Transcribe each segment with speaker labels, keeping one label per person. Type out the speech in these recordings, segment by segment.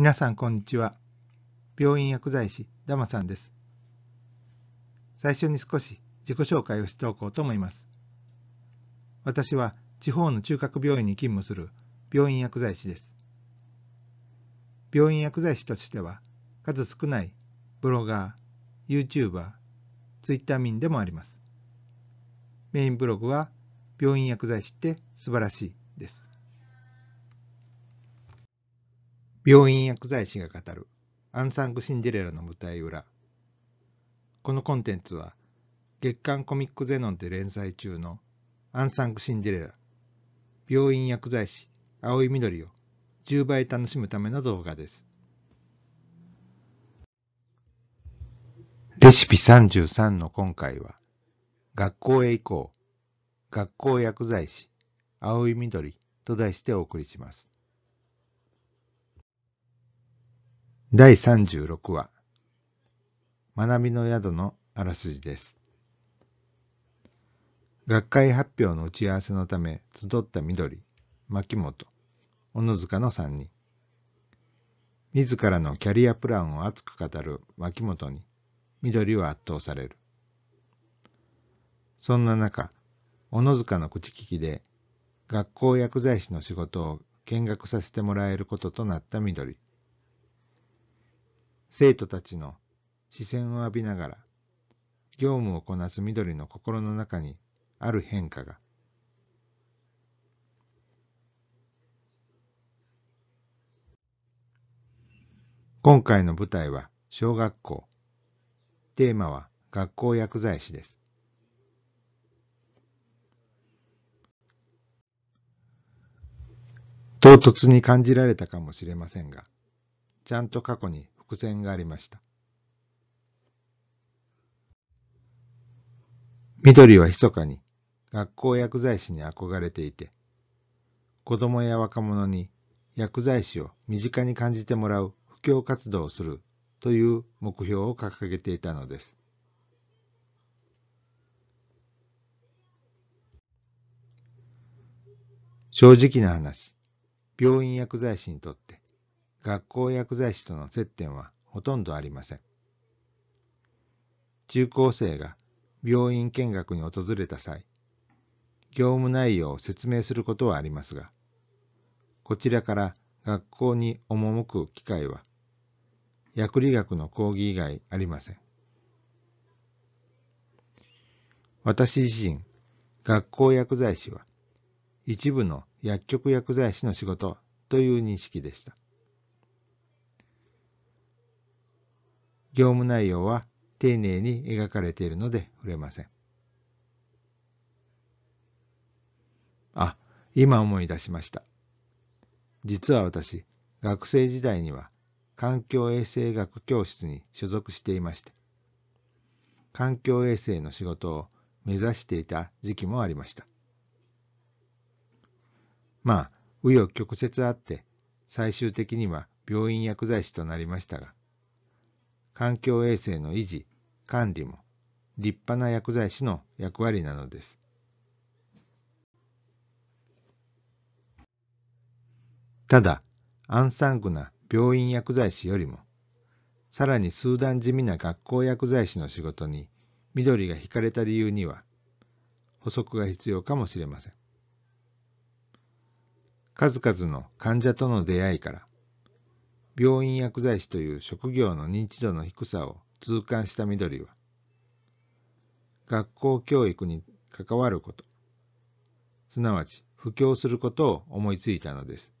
Speaker 1: 皆さんこんにちは病院薬剤師ダマさんです最初に少し自己紹介をしておこうと思います私は地方の中核病院に勤務する病院薬剤師です病院薬剤師としては数少ないブロガー YouTuber Twitter 民でもありますメインブログは病院薬剤師って素晴らしいです病院薬剤師が語るアンサング・シンデレラの舞台裏このコンテンツは月刊コミックゼノンで連載中のアンサング・シンデレラ病院薬剤師青い緑を10倍楽しむための動画ですレシピ33の今回は学校へ行こう学校薬剤師青い緑と題してお送りします第36話学びの宿のあらすじです学会発表の打ち合わせのため集った緑牧本小野塚の3人自らのキャリアプランを熱く語る牧本に緑は圧倒されるそんな中小野塚の口利きで学校薬剤師の仕事を見学させてもらえることとなった緑。生徒たちの視線を浴びながら、業務をこなす緑の心の中にある変化が。今回の舞台は小学校。テーマは学校薬剤師です。唐突に感じられたかもしれませんが、ちゃんと過去に伏がありました。緑は密かに学校薬剤師に憧れていて、子供や若者に薬剤師を身近に感じてもらう布教活動をするという目標を掲げていたのです。正直な話、病院薬剤師にとって学校薬剤師との接点はほとんどありません。中高生が病院見学に訪れた際、業務内容を説明することはありますが、こちらから学校に赴く機会は、薬理学の講義以外ありません。私自身、学校薬剤師は、一部の薬局薬剤師の仕事という認識でした。業務内容は丁寧に描かれているので触れません。あ、今思い出しました。実は私、学生時代には環境衛生学教室に所属していまして、環境衛生の仕事を目指していた時期もありました。まあ、紆余曲折あって、最終的には病院薬剤師となりましたが、環境衛生の維持、管理も立派な薬剤師の役割なのです。ただ、安産区な病院薬剤師よりも、さらに数段地味な学校薬剤師の仕事に緑が惹かれた理由には、補足が必要かもしれません。数々の患者との出会いから、病院薬剤師という職業の認知度の低さを痛感した緑は、学校教育に関わること、すなわち布教することを思いついたのです。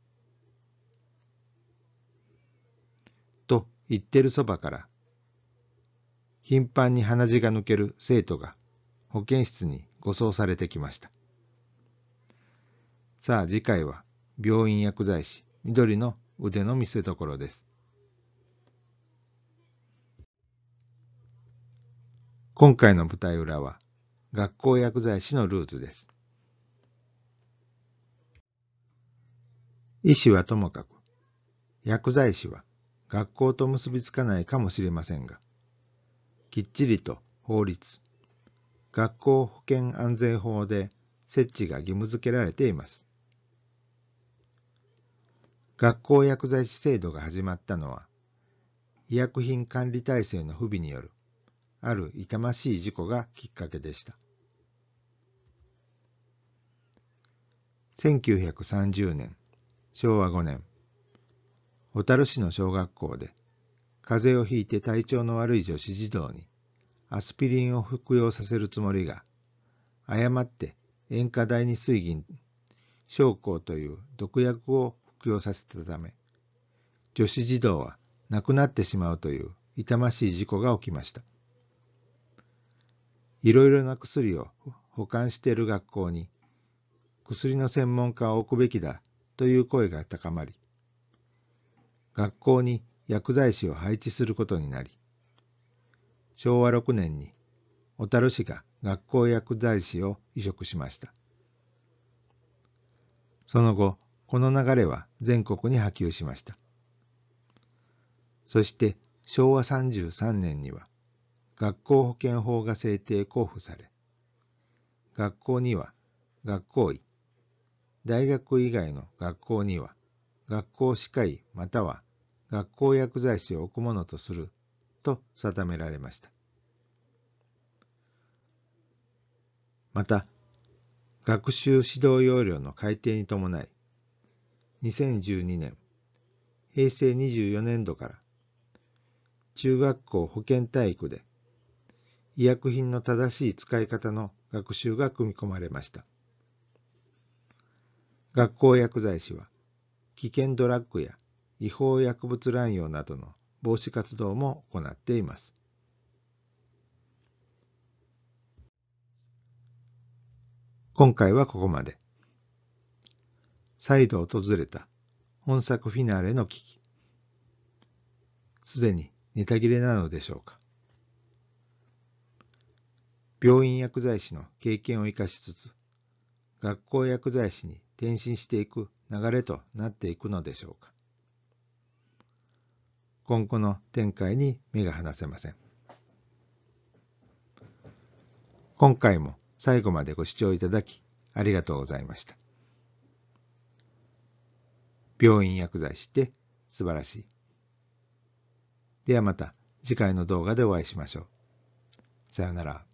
Speaker 1: と言ってるそばから、頻繁に鼻血が抜ける生徒が保健室に護送されてきました。さあ次回は病院薬剤師緑の腕の見せ所です。今回の舞台裏は学校薬剤師のルーツです。医師はともかく、薬剤師は学校と結びつかないかもしれませんが、きっちりと法律、学校保健安全法で設置が義務付けられています。学校薬剤師制度が始まったのは、医薬品管理体制の不備による、ある痛ましい事故がきっかけでした。1930年、昭和5年、小樽市の小学校で、風邪をひいて体調の悪い女子児童に、アスピリンを服用させるつもりが、誤って塩化第二水銀、症候という毒薬を用させたため、女子児童は亡くなってしまうという痛ましい事故が起きました。いろいろな薬を保管している学校に、薬の専門家を置くべきだという声が高まり、学校に薬剤師を配置することになり、昭和6年に小樽市が学校薬剤師を移植しました。その後、この流れは全国に波及しました。そして昭和33年には学校保健法が制定交付され、学校には学校医、大学以外の学校には学校歯科医または学校薬剤師を置くものとすると定められました。また、学習指導要領の改定に伴い、2012年、平成24年度から、中学校保健体育で、医薬品の正しい使い方の学習が組み込まれました。学校薬剤師は、危険ドラッグや違法薬物乱用などの防止活動も行っています。今回はここまで。再度訪れた本作フィナーレの危機。すでにネタ切れなのでしょうか。病院薬剤師の経験を生かしつつ、学校薬剤師に転身していく流れとなっていくのでしょうか。今後の展開に目が離せません。今回も最後までご視聴いただきありがとうございました。病院薬剤師って素晴らしい。ではまた次回の動画でお会いしましょう。さようなら。